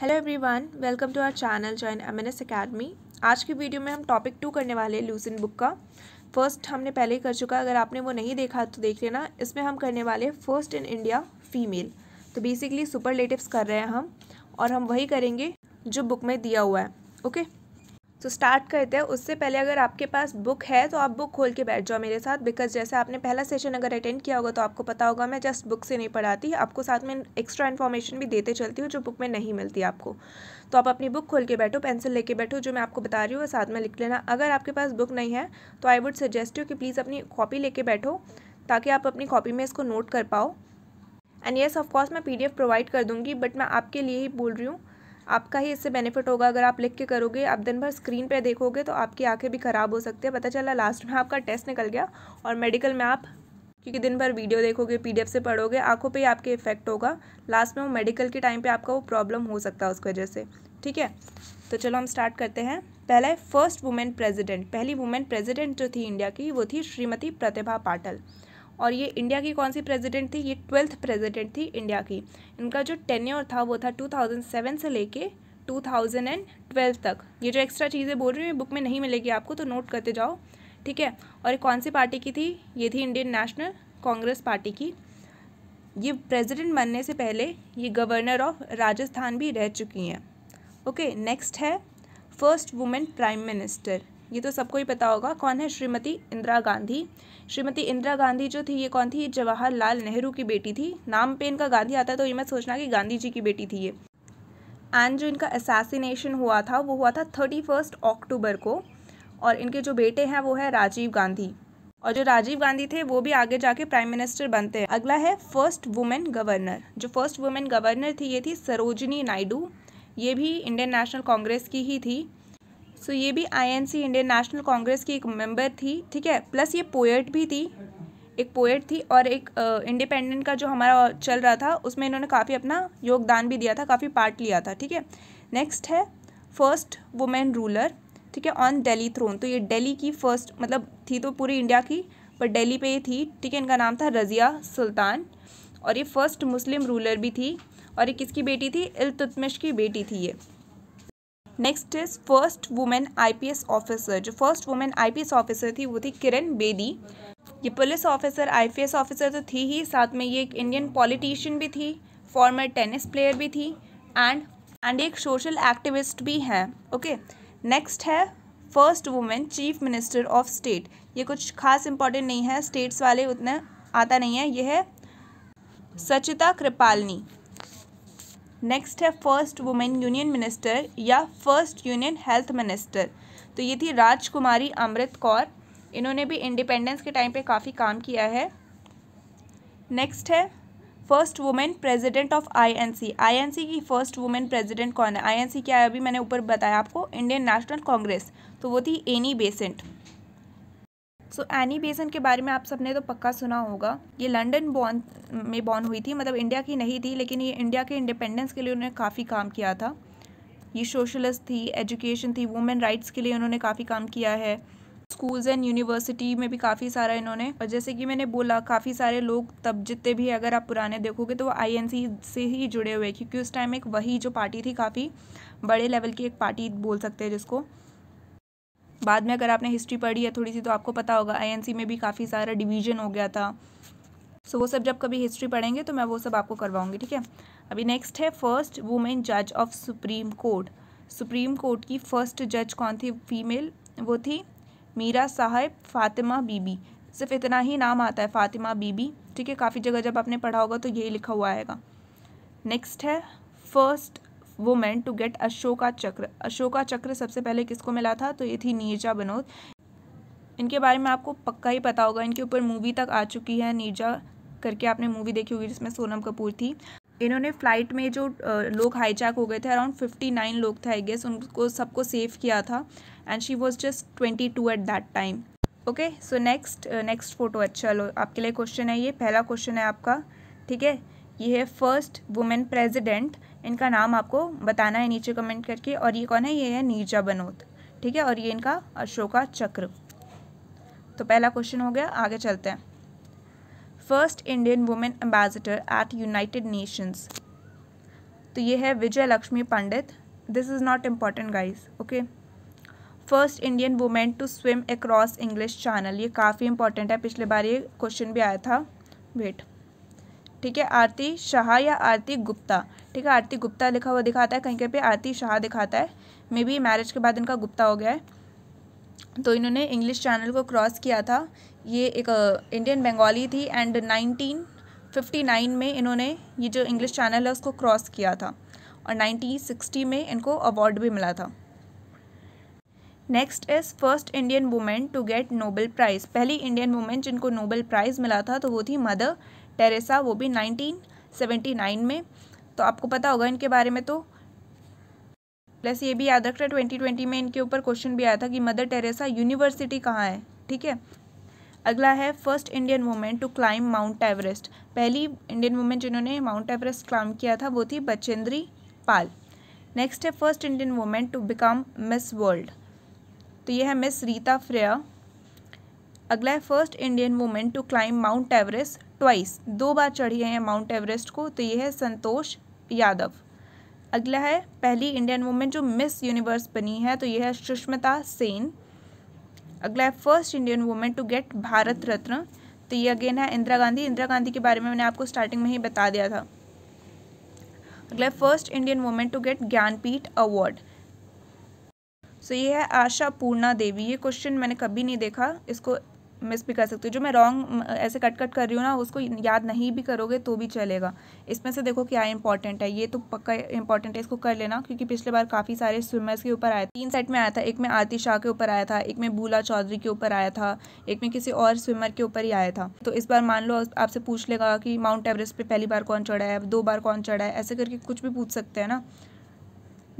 Hello everyone welcome to our channel join M N academy आज की video में हम टॉपिक टू करने वाले लूसिन बुक का फर्स्ट हमने पहले ही कर चुका अगर आपने वो नहीं देखा तो देख लेना इसमें हम करने वाले फर्स्ट इन इंडिया फीमेल तो बेसिकली सुपर कर रहे हैं हम और हम वही करेंगे जो बुक में दिया हुआ है ओके okay? तो स्टार्ट करते हैं उससे पहले अगर आपके पास बुक है तो आप बुक खोल के बैठ जाओ मेरे साथ बिकॉज जैसे आपने पहला सेशन अगर अटेंड किया होगा तो आपको पता होगा मैं जस्ट बुक से नहीं पढ़ाती आपको साथ में एक्स्ट्रा इन्फॉर्मेशन भी देते चलती हूँ जो बुक में नहीं मिलती आपको तो आप अपनी बुक खोल के बैठो पेंसिल लेके बैठो जो मैं आपको बता रही हूँ साथ में लिख लेना अगर आपके पास बुक नहीं है तो आई वुड सजेस्ट यू कि प्लीज़ अपनी कॉपी लेके बैठो ताकि आप अपनी कॉपी में इसको नोट कर पाओ एंड येस ऑफकोर्स मैं पी प्रोवाइड कर दूँगी बट मैं आपके लिए ही बोल रही हूँ आपका ही इससे बेनिफिट होगा अगर आप लिख के करोगे आप दिन भर स्क्रीन पर देखोगे तो आपकी आँखें भी ख़राब हो सकती है पता चला लास्ट में आपका टेस्ट निकल गया और मेडिकल में आप क्योंकि दिन भर वीडियो देखोगे पीडीएफ से पढ़ोगे आंखों पे ही आपके इफेक्ट होगा लास्ट में वो मेडिकल के टाइम पे आपका वो प्रॉब्लम हो सकता है उस वजह से ठीक है तो चलो हम स्टार्ट करते हैं पहले फर्स्ट वुमेन प्रेसिडेंट पहली वुमेन प्रेसिडेंट जो थी इंडिया की वो थी श्रीमती प्रतिभा पाटिल और ये इंडिया की कौन सी प्रेसिडेंट थी ये ट्वेल्थ प्रेसिडेंट थी इंडिया की इनका जो टेन्योर था वो था 2007 से लेके 2012 तक ये जो एक्स्ट्रा चीज़ें बोल रही हूँ बुक में नहीं मिलेगी आपको तो नोट करते जाओ ठीक है और ये कौन सी पार्टी की थी ये थी इंडियन नेशनल कांग्रेस पार्टी की ये प्रेजिडेंट बनने से पहले ये गवर्नर ऑफ राजस्थान भी रह चुकी हैं ओके नेक्स्ट है फर्स्ट वुमेन प्राइम मिनिस्टर ये तो सबको ही पता होगा कौन है श्रीमती इंदिरा गांधी श्रीमती इंदिरा गांधी जो थी ये कौन थी जवाहरलाल नेहरू की बेटी थी नाम पे इनका गांधी आता है तो ये मत सोचना कि गांधी जी की बेटी थी ये एंड जो इनका असासीनेशन हुआ था वो हुआ था थर्टी फर्स्ट अक्टूबर को और इनके जो बेटे हैं वो है राजीव गांधी और जो राजीव गांधी थे वो भी आगे जाके प्राइम मिनिस्टर बनते हैं अगला है फर्स्ट वुमेन गवर्नर जो फर्स्ट वुमेन गवर्नर थी ये थी सरोजनी नायडू ये भी इंडियन नेशनल कांग्रेस की ही थी सो ये भी आईएनसी इंडियन नेशनल कांग्रेस की एक मेंबर थी ठीक है प्लस ये पोएट भी थी एक पोएट थी और एक इंडिपेंडेंट का जो हमारा चल रहा था उसमें इन्होंने काफ़ी अपना योगदान भी दिया था काफ़ी पार्ट लिया था ठीक है नेक्स्ट है फर्स्ट वुमेन रूलर ठीक है ऑन दिल्ली थ्रोन तो ये दिल्ली की फर्स्ट मतलब थी तो पूरी इंडिया की पर दिल्ली पे ये थी ठीक है इनका नाम था रज़िया सुल्तान और ये फर्स्ट मुस्लिम रूलर भी थी और ये किसकी बेटी थी इलतुतमिश की बेटी थी ये next is first women IPS officer जो फर्स्ट वुमेन आईपीएस ऑफिसर थी वो थी किरण बेदी ये पुलिस ऑफिसर आईपीएस ऑफिसर तो थी ही साथ में ये एक इंडियन पॉलिटिशियन भी थी फॉर्मर टेनिस प्लेयर भी थी एंड एंड एक सोशल एक्टिविस्ट भी हैं ओके नेक्स्ट है first women chief minister of state ये कुछ खास इंपॉर्टेंट नहीं है स्टेट्स वाले उतना आता नहीं है यह है सचिता कृपालनी नेक्स्ट है फर्स्ट वुमेन यूनियन मिनिस्टर या फर्स्ट यूनियन हेल्थ मिनिस्टर तो ये थी राजकुमारी अमृत कौर इन्होंने भी इंडिपेंडेंस के टाइम पे काफ़ी काम किया है नेक्स्ट है first women president of INC INC की फ़र्स्ट वुमेन प्रेसिडेंट कौन है आईएनसी क्या है अभी मैंने ऊपर बताया आपको इंडियन नेशनल कांग्रेस तो वो थी एनी बेसेंट सो एनी बेसन के बारे में आप सबने तो पक्का सुना होगा ये लंदन बॉर्न में बॉर्न हुई थी मतलब इंडिया की नहीं थी लेकिन ये इंडिया के इंडिपेंडेंस के लिए उन्होंने काफ़ी काम किया था ये सोशलिस्ट थी एजुकेशन थी वुमेन राइट्स के लिए उन्होंने काफ़ी काम किया है स्कूल्स एंड यूनिवर्सिटी में भी काफ़ी सारा इन्होंने और जैसे कि मैंने बोला काफ़ी सारे लोग तब जितने भी अगर आप पुराने देखोगे तो वो आईएनसी से ही जुड़े हुए क्योंकि उस टाइम एक वही जो पार्टी थी काफ़ी बड़े लेवल की एक पार्टी बोल सकते हैं जिसको बाद में अगर आपने हिस्ट्री पढ़ी है थोड़ी सी तो आपको पता होगा आई में भी काफ़ी सारा डिवीजन हो गया था सो so, वो सब जब कभी हिस्ट्री पढ़ेंगे तो मैं वो सब आपको करवाऊंगी ठीक है अभी नेक्स्ट है फर्स्ट वुमेन जज of supreme court supreme court की फ़र्स्ट जज कौन थी फीमेल वो थी मीरा साहब फातिमा बीबी सिर्फ इतना ही नाम आता है फातिमा बीबी ठीक है काफ़ी जगह जब आपने पढ़ा होगा तो यही लिखा हुआ आएगा नेक्स्ट है first women to get Ashoka Chakra Ashoka चक्र सबसे पहले किसको मिला था तो ये थी नीरजा बनोद इनके बारे में आपको पक्का ही पता होगा इनके ऊपर मूवी तक आ चुकी है नीरजा करके आपने मूवी देखी होगी जिसमें सोनम कपूर थी इन्होंने फ़्लाइट में जो लोग हाईजैक हो गए थे अराउंड फिफ्टी नाइन लोग थे आई गेस उनको सबको सेव किया था and she was just twenty two at that time okay so next next photo अच्छा लो आपके लिए क्वेश्चन है ये पहला क्वेश्चन है आपका ठीक है ये है फर्स्ट वुमेन प्रेजिडेंट इनका नाम आपको बताना है नीचे कमेंट करके और ये कौन है ये है नीरजा बनोत ठीक है और ये इनका अशोका चक्र तो पहला क्वेश्चन हो गया आगे चलते हैं first Indian women ambassador at United Nations तो ये है Vijaya Lakshmi Pandit this is not important guys okay first Indian women to swim across English Channel ये काफ़ी इंपॉर्टेंट है पिछले बार ये क्वेश्चन भी आया था वेट ठीक है आरती शाह या आरती गुप्ता ठीक है आरती गुप्ता लिखा हुआ दिखाता है कहीं कहीं पे आरती शाह दिखाता है मे बी मैरिज के बाद इनका गुप्ता हो गया है तो इन्होंने इंग्लिश चैनल को क्रॉस किया था ये एक इंडियन बंगाली थी एंड नाइनटीन फिफ्टी नाइन में इन्होंने ये जो इंग्लिश चैनल है उसको क्रॉस किया था और नाइनटीन सिक्सटी में इनको अवार्ड भी मिला था next is first Indian women to get Nobel prize पहली इंडियन वुमेन जिनको नोबेल प्राइज़ मिला था तो वो थी मदर टेरेसा वो भी नाइनटीन सेवेंटी नाइन में तो आपको पता होगा इनके बारे में तो प्लस ये भी याद रखना ट्वेंटी ट्वेंटी में इनके ऊपर क्वेश्चन भी आया था कि मदर टेरेसा यूनिवर्सिटी कहाँ है ठीक है अगला है first Indian women to climb Mount Everest पहली इंडियन वुमेन जिन्होंने माउंट एवरेस्ट क्लाइम किया था वो थी बचेंद्री पाल नेक्स्ट है first Indian women to become Miss World तो ये है मिस रीता फ्रेया अगला है first Indian women to climb Mount Everest twice दो बार चढ़ी है माउंट एवरेस्ट को तो ये है संतोष यादव अगला है पहली इंडियन वुमेन जो मिस यूनिवर्स बनी है तो यह है सुष्मिता सेन अगला है first Indian women to get Bharat Ratna तो ये अगेन है इंदिरा गांधी इंदिरा गांधी के बारे में मैंने आपको स्टार्टिंग में ही बता दिया था अगला first Indian women to get Jnanpith award so ये है आशा पूर्णा देवी ये क्वेश्चन मैंने कभी नहीं देखा इसको मिस भी कर सकते हो जो मैं रॉन्ग ऐसे कट कट कर रही हूँ ना उसको याद नहीं भी करोगे तो भी चलेगा इसमें से देखो क्या इंपॉर्टेंट है ये तो पक्का इंपॉर्टेंट है इसको कर लेना क्योंकि पिछले बार काफ़ी सारे स्विमर्स के ऊपर थे तीन सेट में आया था एक में आरती शाह के ऊपर आया था एक में भूला चौधरी के ऊपर आया था एक में किसी और स्विमर के ऊपर ही आया था तो इस बार मान लो आपसे पूछ लेगा कि माउंट एवरेस्ट पर पहली बार कौन चढ़ा है दो बार कौन चढ़ा है ऐसे करके कुछ भी पूछ सकते हैं ना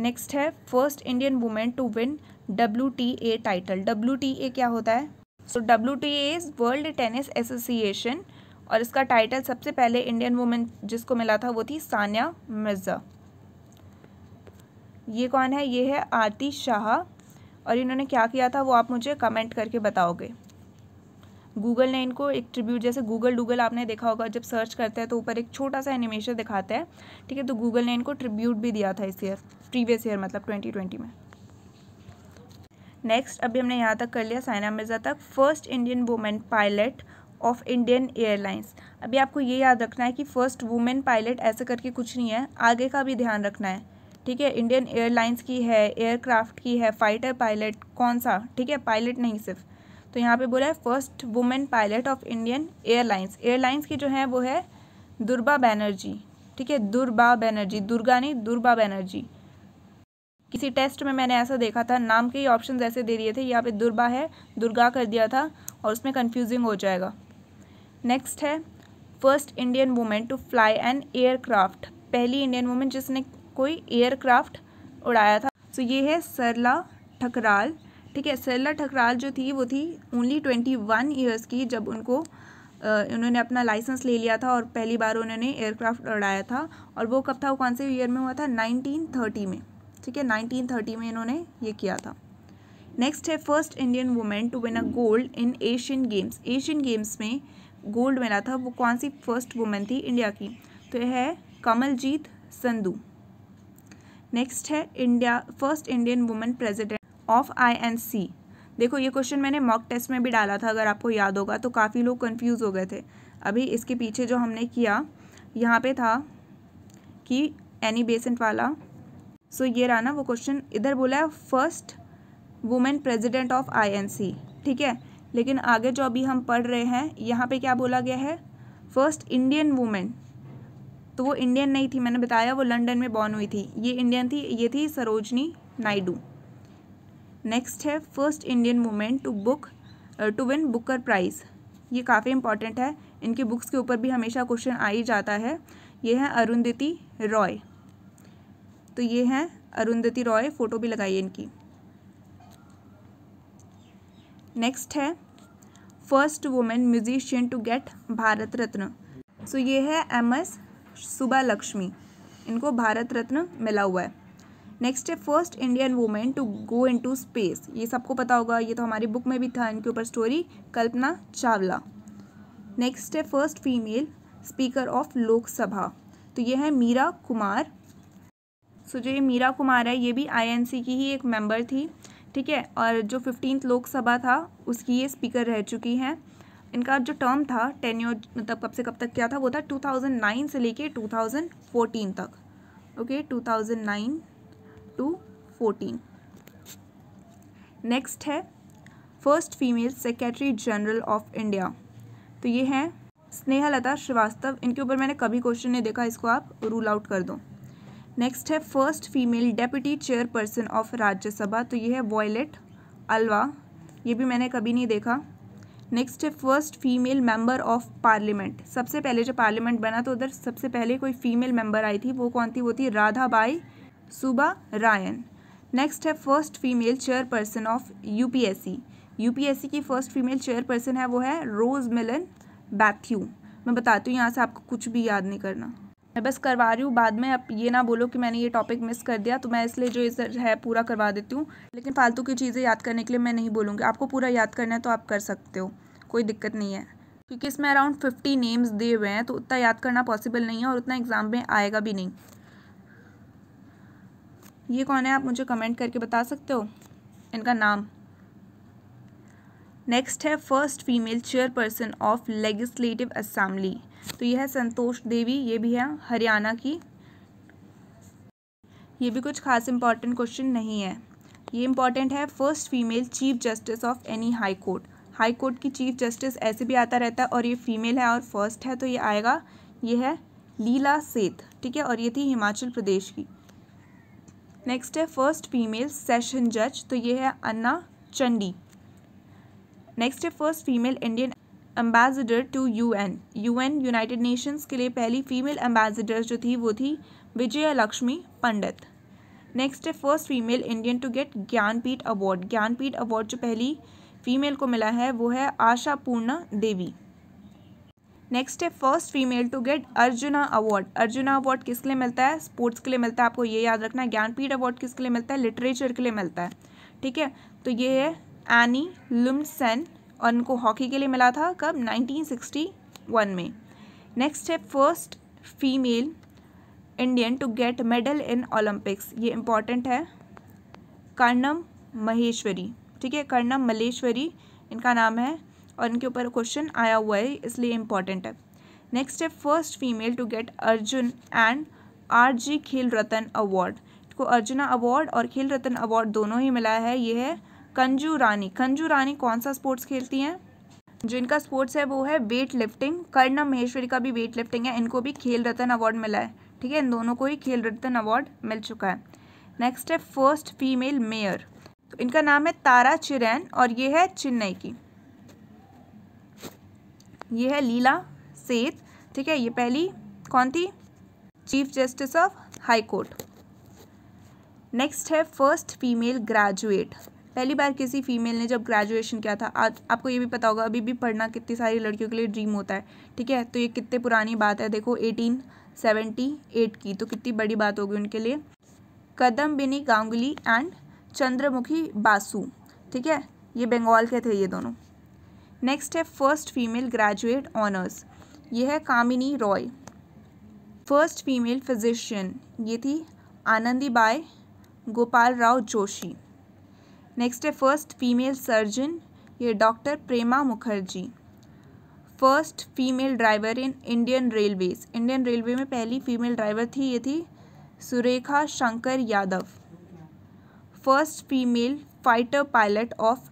नेक्स्ट है first Indian women to win W T A title W T A क्या होता है so W T as World Tennis Association और इसका टाइटल सबसे पहले इंडियन वुमेन जिसको मिला था वो थी सानिया मिर्ज़ा ये कौन है ये है आरती शाह और इन्होंने क्या किया था वो आप मुझे कमेंट करके बताओगे गूगल ने इनको एक ट्रिब्यूट जैसे गूगल डूगल आपने देखा होगा जब सर्च करते हैं तो ऊपर एक छोटा सा एनिमेशन दिखाते हैं ठीक है तो गूगल ने इनको ट्रिब्यूट भी दिया था इस ईयर प्रीवियस ईयर मतलब ट्वेंटी ट्वेंटी में नेक्स्ट अभी हमने यहाँ तक कर लिया साइना मिर्ज़ा तक first Indian women pilot of Indian Airlines अभी आपको ये याद रखना है कि फ़र्स्ट वुमेन पायलट ऐसे करके कुछ नहीं है आगे का भी ध्यान रखना है ठीक है इंडियन एयरलाइंस की है एयरक्राफ्ट की है फाइटर पायलट कौन सा ठीक है पायलट नहीं सिर्फ तो यहाँ पे बोला है first women pilot of Indian Airlines Airlines की जो है वो है दुर्बा बैनर्जी ठीक है दुर्बा बैनर्जी दुर्गा नहीं दुर्बा बैनर्जी किसी टेस्ट में मैंने ऐसा देखा था नाम के ही ऑप्शन ऐसे दे दिए थे यहाँ पे दुर्बा है दुर्गा कर दिया था और उसमें कन्फ्यूजिंग हो जाएगा नेक्स्ट है first Indian women to fly an aircraft पहली इंडियन वूमेन जिसने कोई एयरक्राफ्ट उड़ाया था सो so, ये है सरला ठकराल ठीक है सरला ठकराल जो थी वो थी ओनली ट्वेंटी वन ईयर्स की जब उनको उन्होंने अपना लाइसेंस ले लिया था और पहली बार उन्होंने एयरक्राफ्ट उड़ाया था और वो कब था वो कौन से ईयर में हुआ था नाइनटीन थर्टी में ठीक है 1930 में इन्होंने ये किया था नेक्स्ट है first Indian women to win a gold in Asian Games Asian Games में गोल्ड मिला था वो कौन सी फर्स्ट वुमेन थी इंडिया की तो यह है कमलजीत संधू नेक्स्ट है India first Indian women president of सी देखो ये क्वेश्चन मैंने मॉक टेस्ट में भी डाला था अगर आपको याद होगा तो काफ़ी लोग कन्फ्यूज हो गए थे अभी इसके पीछे जो हमने किया यहाँ पे था कि एनी बेसेंट वाला सो so, ये रहा ना वो क्वेश्चन इधर बोला है first women president of INC ठीक है लेकिन आगे जो अभी हम पढ़ रहे हैं यहाँ पे क्या बोला गया है फर्स्ट इंडियन वुमेन तो वो इंडियन नहीं थी मैंने बताया वो लंदन में बॉर्न हुई थी ये इंडियन थी ये थी सरोजनी नायडू नेक्स्ट है first Indian women to book to win Booker prize ये काफ़ी इंपॉर्टेंट है इनकी बुक्स के ऊपर भी हमेशा क्वेश्चन आ ही जाता है ये है अरुंधति रॉय तो ये हैं अरुंधति रॉय फ़ोटो भी लगाइए इनकी नेक्स्ट है first women musician to get Bharat Ratna so ये है एम एस सुबा लक्ष्मी इनको भारत रत्न मिला हुआ है नेक्स्ट है first Indian women to go into space ये सबको पता होगा ये तो हमारी बुक में भी था इनके ऊपर स्टोरी कल्पना चावला नेक्स्ट है first female speaker of Lok Sabha तो ये है मीरा कुमार सो जो ये मीरा कुमार है ये भी आईएनसी की ही एक मेंबर थी ठीक है और जो फिफ्टीन लोकसभा था उसकी ये स्पीकर रह चुकी हैं इनका जो टर्म था टेन्योर मतलब कब से कब तक क्या था वो था 2009 से लेके 2014 तक ओके 2009 टू 14 नेक्स्ट है first female secretary general of India तो ये हैं स्नेहलता श्रीवास्तव इनके ऊपर मैंने कभी क्वेश्चन नहीं देखा इसको आप रूल आउट कर दो नेक्स्ट है first female deputy chairperson of Rajya Sabha तो ये है वॉयलेट अलवा ये भी मैंने कभी नहीं देखा नेक्स्ट है first female member of parliament सबसे पहले जब पार्लियामेंट बना तो उधर सबसे पहले कोई फीमेल मेंबर आई थी वो कौन थी वो थी राधाबाई सुबा रायन नेक्स्ट है first female chairperson of UPSC UPSC की फर्स्ट फीमेल चेयरपर्सन है वो है रोज़ मिलन बैथ्यू मैं बताती हूँ यहाँ से आपको कुछ भी याद नहीं करना मैं बस करवा रही हूँ बाद में आप ये ना बोलो कि मैंने ये टॉपिक मिस कर दिया तो मैं इसलिए जो इस है पूरा करवा देती हूँ लेकिन फालतू की चीज़ें याद करने के लिए मैं नहीं बोलूँगी आपको पूरा याद करना है तो आप कर सकते हो कोई दिक्कत नहीं है क्योंकि इसमें अराउंड फिफ्टी नेम्स दिए हुए हैं तो उतना याद करना पॉसिबल नहीं है और उतना एग्ज़ाम में आएगा भी नहीं ये कौन है आप मुझे कमेंट करके बता सकते हो इनका नाम नेक्स्ट है first female chairperson of legislative assembly तो यह है संतोष देवी ये भी है हरियाणा की ये भी कुछ खास इम्पॉर्टेंट क्वेश्चन नहीं है ये इंपॉर्टेंट है first female chief justice of any high court high court की चीफ जस्टिस ऐसे भी आता रहता है और ये फीमेल है और फर्स्ट है तो ये आएगा ये है लीला सेठ ठीक है और ये थी हिमाचल प्रदेश की नेक्स्ट है फर्स्ट फीमेल सेशन जज तो ये है अन्ना चंडी नेक्स्ट है first female Indian ambassador to UN UN United Nations के लिए पहली फीमेल एम्बेसडर जो थी वो थी विजया लक्ष्मी पंडित नेक्स्ट है first female Indian to get Jnanpith award Jnanpith award जो पहली फीमेल को मिला है वो है आशा पूर्णा देवी नेक्स्ट है first female to get Arjuna award Arjuna award किसके लिए मिलता है स्पोर्ट्स के लिए मिलता है आपको ये याद रखना है ज्ञानपीठ अवार्ड किसके लिए मिलता है लिटरेचर के लिए मिलता है ठीक है तो ये है एनी लुमसन और इनको हॉकी के लिए मिला था कब 1961 में नेक्स्ट है first female Indian to get medal in Olympics ये इम्पॉर्टेंट है कर्णम महेश्वरी ठीक है कर्णम मलेश्वरी इनका नाम है और इनके ऊपर क्वेश्चन आया हुआ है इसलिए इम्पॉर्टेंट है नेक्स्ट है first female to get Arjun and R G Khel Ratna award को अर्जुना अवार्ड और खेल रत्न अवार्ड दोनों ही मिला है ये है कंजू रानी कंजू रानी कौन सा स्पोर्ट्स खेलती हैं जिनका स्पोर्ट्स है वो है वेट लिफ्टिंग कर्ण महेश्वरी का भी वेट लिफ्टिंग है इनको भी खेल रत्न अवार्ड मिला है ठीक है इन दोनों को ही खेल रत्न अवार्ड मिल चुका है नेक्स्ट है फर्स्ट फीमेल मेयर इनका नाम है तारा चिरैन और ये है चेन्नई की ये है लीला सेत ठीक है ये पहली कौन थी chief justice of high court next है फर्स्ट फीमेल ग्रेजुएट पहली बार किसी फीमेल ने जब ग्रेजुएशन किया था आज आपको ये भी पता होगा अभी भी पढ़ना कितनी सारी लड़कियों के लिए ड्रीम होता है ठीक है तो ये कितने पुरानी बात है देखो एटीन सेवेंटी एट की तो कितनी बड़ी बात होगी उनके लिए कदम बिनी गांगुली एंड चंद्रमुखी बासु ठीक है ये बंगाल के थे ये दोनों नेक्स्ट है फर्स्ट फीमेल ग्रेजुएट ऑनर्स ये है Kamini Roy first female physician ये थी आनंदी बाय गोपाल राव जोशी नेक्स्ट है फर्स्ट फीमेल सर्जन ये doctor Prema Mukherjee first female driver in Indian railways Indian railway में पहली फीमेल ड्राइवर थी ये थी Surekha Shankar Yadav first female fighter pilot of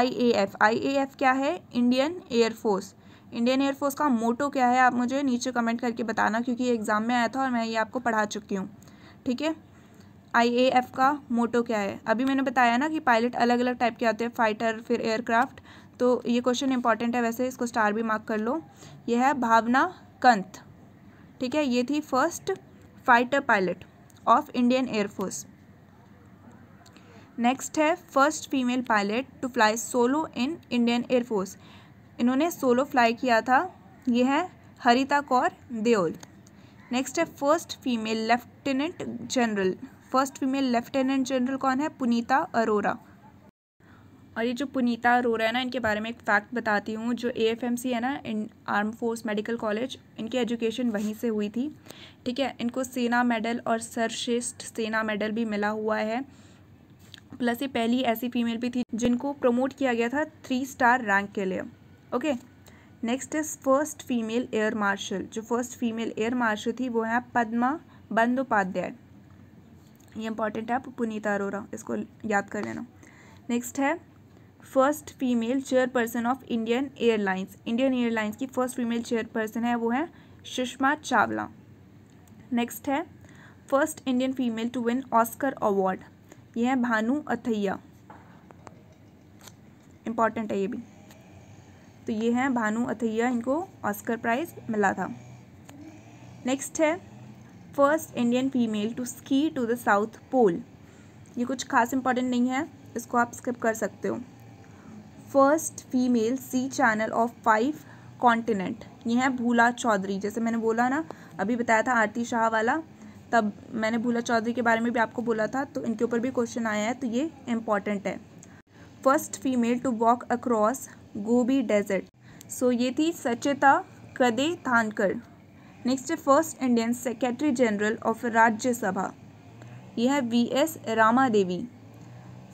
IAF IAF क्या है इंडियन एयरफोर्स इंडियन एयरफोर्स का मोटो क्या है आप मुझे नीचे कमेंट करके बताना क्योंकि ये एग्ज़ाम में आया था और मैं ये आपको पढ़ा चुकी हूँ ठीक है आईएएफ का मोटो क्या है अभी मैंने बताया ना कि पायलट अलग अलग टाइप के आते हैं फाइटर फिर एयरक्राफ्ट तो ये क्वेश्चन इंपॉर्टेंट है वैसे इसको स्टार भी मार्क कर लो ये है भावना कंत ठीक है ये थी first fighter pilot of Indian air force next है first female pilot to fly solo in Indian air force इन्होंने सोलो फ्लाई किया था ये है हरिता कौर देओल नेक्स्ट है first female lieutenant general first female lieutenant general कौन है पुनीता अरोरा और ये जो पुनीता अरोरा है ना इनके बारे में एक फैक्ट बताती हूँ जो ए एफ एम सी है ना in arm force medical college इनकी एजुकेशन वहीं से हुई थी ठीक है इनको सेना मेडल और सर्वश्रेष्ठ सेना मेडल भी मिला हुआ है प्लस ये पहली ऐसी फीमेल भी थी जिनको प्रमोट किया गया था थ्री स्टार रैंक के लिए okay next is first female air marshal जो फर्स्ट फीमेल एयर मार्शल थी वो है पद्मा बंदोपाध्याय ये इंपॉर्टेंट है आप पुनीता अरोरा इसको याद कर लेना नेक्स्ट है first female chairperson of Indian airlines Indian airlines की फर्स्ट फीमेल चेयरपर्सन है वो है सुषमा चावला नेक्स्ट है first Indian female to win Oscar award ये है भानु अथैया इम्पॉर्टेंट है ये भी तो ये है भानु अथैया इनको ऑस्कर प्राइज़ मिला था नेक्स्ट है first Indian female to ski to the South Pole ये कुछ खास इंपॉर्टेंट नहीं है इसको आप स्किप कर सकते हो first female sea channel of five continent ये है भूला चौधरी जैसे मैंने बोला ना अभी बताया था आरती शाह वाला तब मैंने भूला चौधरी के बारे में भी आपको बोला था तो इनके ऊपर भी क्वेश्चन आया है तो ये इम्पॉर्टेंट है first female to walk across Gobi desert so ये थी सचेता कदे थानकर नेक्स्ट है first Indian secretary general of Rajya Sabha यह है V S Rama Devi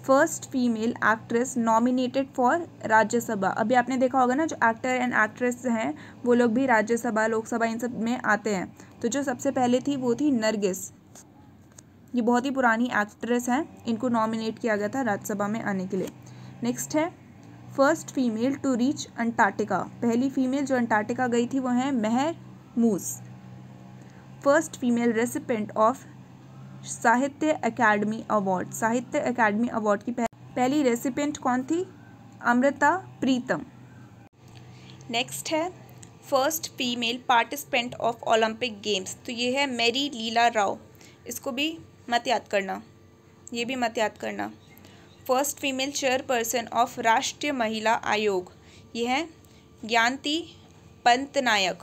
first female actress nominated for Rajya Sabha अभी आपने देखा होगा ना जो एक्टर एंड एक्ट्रेस हैं वो लोग भी राज्यसभा लोकसभा इन सब में आते हैं तो जो सबसे पहले थी वो थी नरगिस ये बहुत ही पुरानी एक्ट्रेस हैं इनको नॉमिनेट किया गया था राज्यसभा में आने के लिए नेक्स्ट है first female to reach Antarctica पहली फीमेल जो अंटार्कटिका गई थी वो है Mehar Moos first female recipient of Sahitya Akademi award Sahitya Akademi award की पहली रेसिपेंट कौन थी अमृता प्रीतम नेक्स्ट है first female participant of Olympic games तो ये है मेरी लीला राव इसको भी मत याद करना ये भी मत याद करना फर्स्ट फीमेल चेयरपर्सन ऑफ राष्ट्रीय महिला आयोग ये है ज्ञानती पंतनायक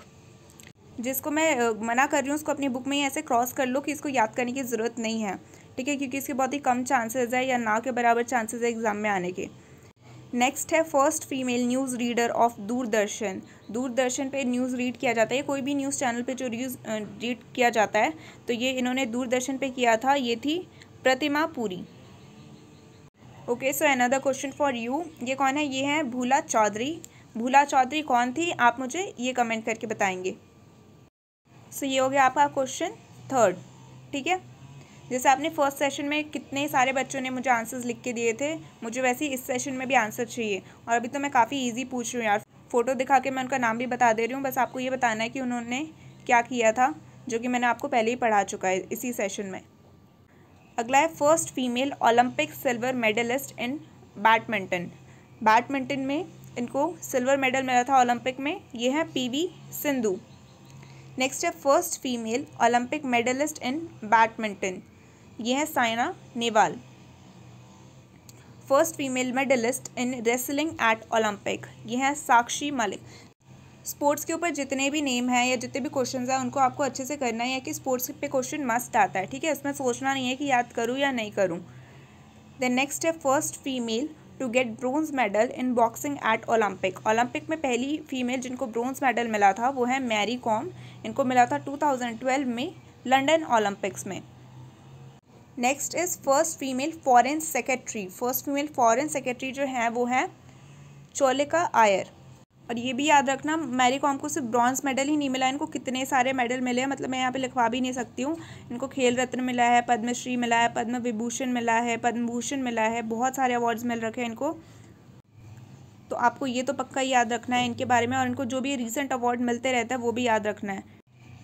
जिसको मैं मना कर रही हूँ उसको अपनी बुक में ही ऐसे क्रॉस कर लो कि इसको याद करने की ज़रूरत नहीं है ठीक है क्योंकि इसके बहुत ही कम चांसेज है या ना के बराबर चांसेज है एग्ज़ाम में आने के नेक्स्ट है first female news reader of Doordarshan Doordarshan पे न्यूज़ रीड किया जाता है कोई भी न्यूज़ चैनल पे जो न्यूज़ रीड किया जाता है तो ये इन्होंने दूरदर्शन पे किया था ये थी Pratima Puri okay so another question for you ये कौन है ये है भूला चौधरी भूला चौधरी कौन थी आप मुझे ये कमेंट करके बताएंगे सो ये हो गया आपका क्वेश्चन थर्ड ठीक है जैसे आपने फर्स्ट सेशन में कितने सारे बच्चों ने मुझे आंसर्स लिख के दिए थे मुझे वैसे ही इस सेशन में भी आंसर चाहिए और अभी तो मैं काफ़ी ईजी पूछ रही हूँ यार फ़ोटो दिखा के मैं उनका नाम भी बता दे रही हूँ बस आपको ये बताना है कि उन्होंने क्या किया था जो कि मैंने आपको पहले ही पढ़ा चुका है इसी सेशन में अगला है first female Olympic silver medalist in badminton badminton में इनको सिल्वर मेडल मिला था ओलंपिक में ये है पी सिंधु नेक्स्ट है first female Olympic medalist in badminton ये है Saina Nehwal first female medalist in wrestling at Olympic ये है साक्षी मलिक स्पोर्ट्स के ऊपर जितने भी नेम हैं या जितने भी क्वेश्चन हैं उनको आपको अच्छे से करना है या कि स्पोर्ट्स पे क्वेश्चन मस्ट आता है ठीक है इसमें सोचना नहीं है कि याद करूँ या नहीं करूँ देन नेक्स्ट है first female to get bronze medal in boxing at Olympic Olympic में पहली फीमेल जिनको ब्रोंज मेडल मिला था वो है मैरी कॉम इनको मिला था 2012 में लंदन ओलंपिक्स में next is first female foreign secretary first female foreign secretary जो है वो है चोलिका आयर और ये भी याद रखना मैरी कॉम को सिर्फ ब्रॉन्ज मेडल ही नहीं मिला इनको कितने सारे मेडल मिले हैं मतलब मैं यहाँ पे लिखवा भी नहीं सकती हूँ इनको खेल रत्न मिला है पद्मश्री मिला है पद्म विभूषण मिला है पद्म भूषण मिला है बहुत सारे अवार्ड्स मिल रखे हैं इनको तो आपको ये तो पक्का याद रखना है इनके बारे में और इनको जो भी रिसेंट अवार्ड मिलते रहता है वो भी याद रखना है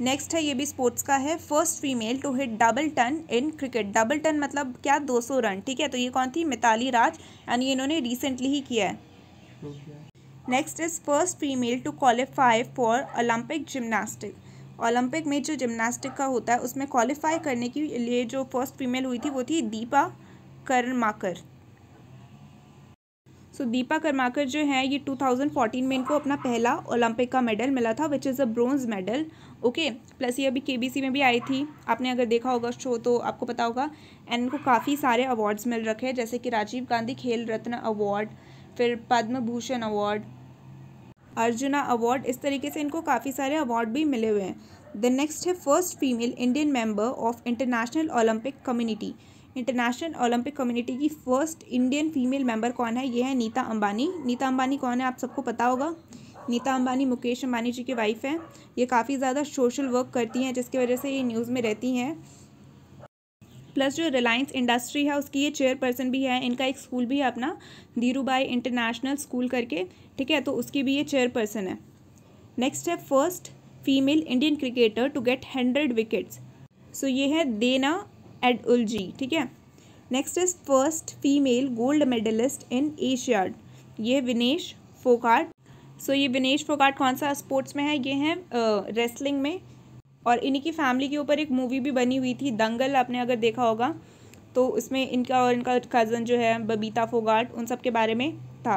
नेक्स्ट है ये भी स्पोर्ट्स का है first female to hit double ton in cricket double ton मतलब क्या 200 रन ठीक है तो ये कौन थी मिताली राज यानी इन्होंने रिसेंटली ही किया है next is first female to qualify for Olympic gymnastic Olympic में जो जिमनास्टिक का होता है उसमें क्वालिफाई करने के लिए जो फर्स्ट फीमेल हुई थी वो थी दीपा करमाकर सो so, दीपा करमाकर जो है ये 2014 में इनको अपना पहला ओलंपिक का मेडल मिला था which is a bronze medal okay plus ये अभी केबीसी में भी आई थी आपने अगर देखा होगा शो तो आपको पता होगा एंड इनको काफ़ी सारे अवार्ड्स मिल रखे हैं जैसे कि राजीव गांधी खेल रत्न अवार्ड फिर पद्म भूषण अवार्ड अर्जुना अवार्ड इस तरीके से इनको काफ़ी सारे अवार्ड भी मिले हुए हैं द नेक्स्ट है first female Indian member of international Olympic community international Olympic community की फर्स्ट इंडियन फीमेल मेंबर कौन है ये है नीता अंबानी नीता अंबानी कौन है आप सबको पता होगा नीता अंबानी मुकेश अंबानी जी की वाइफ हैं ये काफ़ी ज़्यादा सोशल वर्क करती हैं जिसकी वजह से ये न्यूज़ में रहती हैं प्लस जो रिलायंस इंडस्ट्री है उसकी ये चेयरपर्सन भी है इनका एक स्कूल भी है अपना धीरूबाई इंटरनेशनल स्कूल करके ठीक है तो उसकी भी ये चेयरपर्सन है नेक्स्ट है first female Indian cricketer to get hundred wickets so ये है देना एड उलजी ठीक है next is first female gold medalist in Asiad ये विनेश फोकाट सो so, ये विनेश फोकाट कौन सा स्पोर्ट्स में है ये हैं रेसलिंग में और इन्हीं की फैमिली के ऊपर एक मूवी भी बनी हुई थी दंगल आपने अगर देखा होगा तो उसमें इनका और इनका कज़न जो है बबीता फोगाट उन सब के बारे में था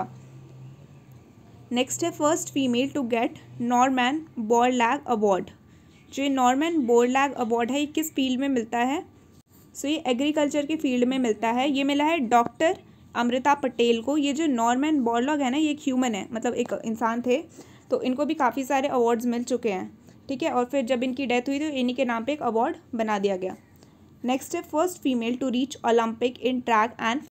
नेक्स्ट है first female to get Norman Borlaug award जो ये नॉर्मैन बोरलैग अवार्ड है ये किस फील्ड में मिलता है सो so, ये एग्रीकल्चर के फील्ड में मिलता है ये मिला है डॉक्टर अमृता पटेल को ये जो नॉर्मैन बोरलॉग है ना ये एक ह्यूमन है मतलब एक इंसान थे तो इनको भी काफ़ी सारे अवार्ड्स मिल चुके हैं ठीक है और फिर जब इनकी डेथ हुई तो इन्हीं के नाम पे एक अवार्ड बना दिया गया नेक्स्ट है first female to reach Olympic in track and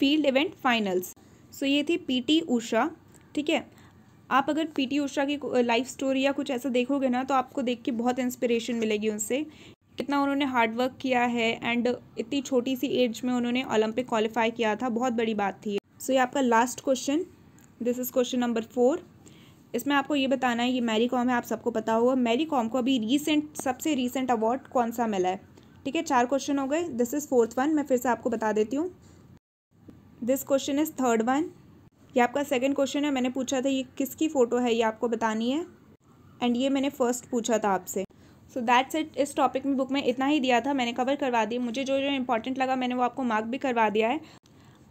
field event finals so ये थी पीटी उषा ठीक है आप अगर पीटी उषा की लाइफ स्टोरी या कुछ ऐसा देखोगे ना तो आपको देख के बहुत इंस्पिरेशन मिलेगी उनसे कितना उन्होंने हार्डवर्क किया है एंड इतनी छोटी सी एज में उन्होंने ओलंपिक क्वालिफाई किया था बहुत बड़ी बात थी सो so, ये आपका last question this is question number four इसमें आपको ये बताना है ये मैरी कॉम है आप सबको पता होगा मैरी कॉम को अभी रीसेंट सबसे रीसेंट अवार्ड कौन सा मिला है ठीक है चार क्वेश्चन हो गए दिस इज़ फोर्थ वन मैं फिर से आपको बता देती हूँ this question is third one ये आपका सेकेंड क्वेश्चन है मैंने पूछा था ये किसकी फ़ोटो है ये आपको बतानी है एंड ये मैंने फर्स्ट पूछा था आपसे सो दैट्स इट इस टॉपिक में बुक में इतना ही दिया था मैंने कवर करवा दी मुझे जो जो इंपॉर्टेंट लगा मैंने वो आपको मार्क भी करवा दिया है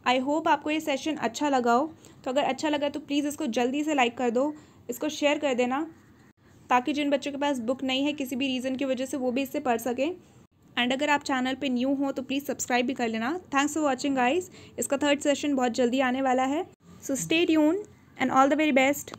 आई होप आपको ये सेशन अच्छा लगा हो तो अगर अच्छा लगा तो प्लीज़ इसको जल्दी से लाइक कर दो इसको शेयर कर देना ताकि जिन बच्चों के पास बुक नहीं है किसी भी रीज़न की वजह से वो भी इससे पढ़ सकें एंड अगर आप चैनल पे न्यू हो तो प्लीज़ सब्सक्राइब भी कर लेना थैंक्स फॉर वॉचिंग गाइस इसका थर्ड सेशन बहुत जल्दी आने वाला है so stay tune and all the very best